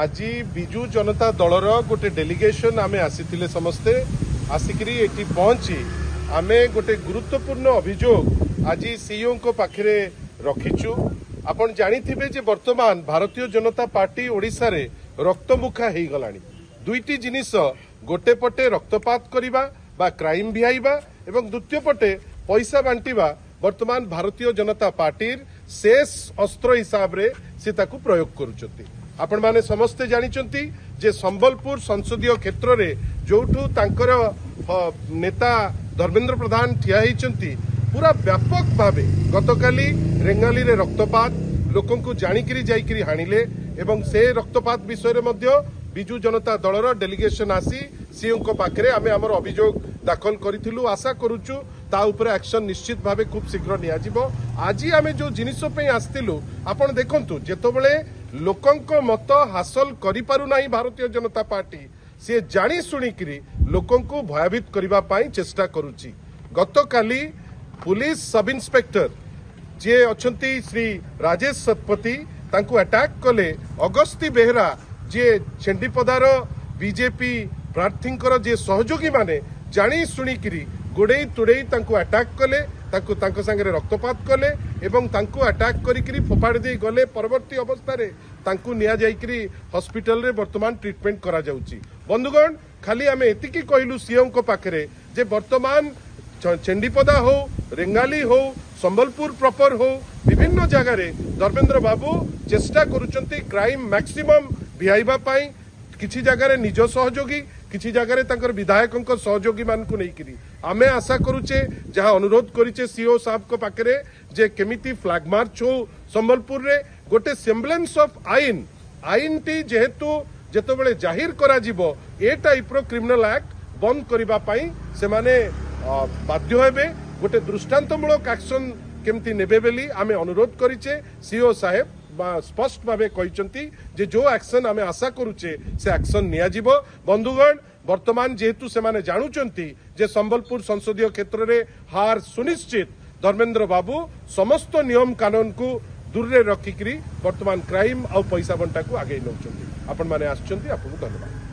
আজি বিজু জনতা দলর গোটে ডেলিগেসন আমি আসিলে সমস্তে আসিকি এটি পৌঁছি আমি গোটে গুরুত্বপূর্ণ অভিযোগ আজি সিইওঙ্ পাখে রখিছু আপন জাঁথিবে যে বর্তমান ভারতীয় জনতা পার্টি ওড়িশার রক্তমুখা হয়ে গলা দুইটি জিনিস গোটে পটে রক্তপাত করা বা ক্রাইম ভিহাইবা এবং দ্বিতীয় পটে পয়সা বাঁটিবা বর্তমান ভারতীয় জনতা পার্টির শেষ অস্ত্র হিসাবে সে তাকে প্রয়োগ করুচ্ছেন ଆପଣମାନେ ସମସ୍ତେ ଜାଣିଛନ୍ତି ଯେ ସମ୍ବଲପୁର ସଂସଦୀୟ କ୍ଷେତ୍ରରେ ଯେଉଁଠୁ ତାଙ୍କର ନେତା ଧର୍ମେନ୍ଦ୍ର ପ୍ରଧାନ ଠିଆ ହୋଇଛନ୍ତି ପୁରା ବ୍ୟାପକ ଭାବେ ଗତକାଲି ରେଙ୍ଗାଲିରେ ରକ୍ତପାତ ଲୋକଙ୍କୁ ଜାଣିକିରି ଯାଇକିରି ହାଣିଲେ ଏବଂ ସେ ରକ୍ତପାତ ବିଷୟରେ ମଧ୍ୟ ବିଜୁ ଜନତା ଦଳର ଡେଲିଗେସନ୍ ଆସି ସିଓଙ୍କ ପାଖରେ ଆମେ ଆମର ଅଭିଯୋଗ ଦାଖଲ କରିଥିଲୁ ଆଶା କରୁଛୁ ତା ଉପରେ ଆକ୍ସନ୍ ନିଶ୍ଚିତ ଭାବେ ଖୁବ୍ ଶୀଘ୍ର ନିଆଯିବ ଆଜି ଆମେ ଯେଉଁ ଜିନିଷ ପାଇଁ ଆସିଥିଲୁ ଆପଣ ଦେଖନ୍ତୁ ଯେତେବେଳେ ଲୋକଙ୍କ ମତ ହାସଲ କରିପାରୁନାହିଁ ଭାରତୀୟ ଜନତା ପାର୍ଟି ସିଏ ଜାଣି ଶୁଣିକିରି ଲୋକଙ୍କୁ ଭୟଭୀତ କରିବା ପାଇଁ ଚେଷ୍ଟା କରୁଛି ଗତକାଲି ପୁଲିସ ସବ୍ ଇନ୍ସପେକ୍ଟର ଯିଏ ଅଛନ୍ତି ଶ୍ରୀ ରାଜେଶ ଶତପଥୀ ତାଙ୍କୁ ଆଟାକ୍ କଲେ ଅଗସ୍ତି ବେହେରା ଯିଏ ଛେଣ୍ଡିପଦାର ବିଜେପି ପ୍ରାର୍ଥୀଙ୍କର ଯିଏ ସହଯୋଗୀମାନେ ଜାଣି ଶୁଣିକିରି ଗୋଡ଼େଇ ତୁଡ଼େଇ ତାଙ୍କୁ ଆଟାକ୍ କଲେ ତାଙ୍କୁ ତାଙ୍କ ସାଙ୍ଗରେ ରକ୍ତପାତ କଲେ ଏବଂ ତାଙ୍କୁ ଆଟାକ୍ କରିକିରି ଫୋପାଡ଼ି ଦେଇ ଗଲେ ପରବର୍ତ୍ତୀ ଅବସ୍ଥାରେ ତାଙ୍କୁ ନିଆଯାଇକିରି ହସ୍ପିଟାଲରେ ବର୍ତ୍ତମାନ ଟ୍ରିଟମେଣ୍ଟ କରାଯାଉଛି ବନ୍ଧୁଗଣ ଖାଲି ଆମେ ଏତିକି କହିଲୁ ସିଏଓଙ୍କ ପାଖରେ ଯେ ବର୍ତ୍ତମାନ ଚଣ୍ଡିପଦା ହଉ ରେଙ୍ଗାଲି ହଉ ସମ୍ବଲପୁର ପ୍ରପର ହଉ ବିଭିନ୍ନ ଜାଗାରେ ଧର୍ମେନ୍ଦ୍ର ବାବୁ ଚେଷ୍ଟା କରୁଛନ୍ତି କ୍ରାଇମ୍ ମ୍ୟାକ୍ସିମମ୍ ଭିଆଇବା ପାଇଁ କିଛି ଜାଗାରେ ନିଜ ସହଯୋଗୀ কি চি জাগারে তংকর বিধায়কক সহযোগী মানক নেকি রি আমি আশা করুচে যাহা অনুরোধ করিচে সিও সাহেবক পাকরে যে কেমিতি ফ্ল্যাগমার্ক চও সম্বলপুর রে গটে সিম্বলেন্স অফ আইন আইনটি জেহতু জেতবেলে जाहीर করা জিবো এটা আইপ্রো ক্রিমিনাল অ্যাক্ট বন্ধ করিবা পাই সেমানে বাধ্য হেবে গটে दृष्टান্তমূলক অ্যাকশন কেমিতি নেবেবেলি আমি অনুরোধ করিচে সিও সাহেব স্পষ্ট ভাবে কিন্তু যে যে আকশন আমি আশা করুছে সে আকশন নিয়াযিব বন্ধুগণ বর্তমান যেহেতু সে জাণুচার যে সম্বলপুর সংসদীয় ক্ষেত্রে হার সুনিশ্চিত ধর্মেন্দ্র বাবু সমস্ত নিয়ম কানুন কু দূরে রক্ষিকি বর্তমান ক্রাইম আউ পয়সা বন্টা কু আগেই নৌকর আপনার আসছেন আপনার ধন্যবাদ